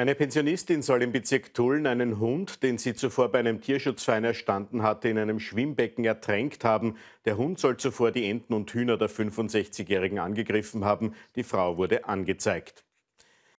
Eine Pensionistin soll im Bezirk Tulln einen Hund, den sie zuvor bei einem Tierschutzverein erstanden hatte, in einem Schwimmbecken ertränkt haben. Der Hund soll zuvor die Enten und Hühner der 65-Jährigen angegriffen haben. Die Frau wurde angezeigt.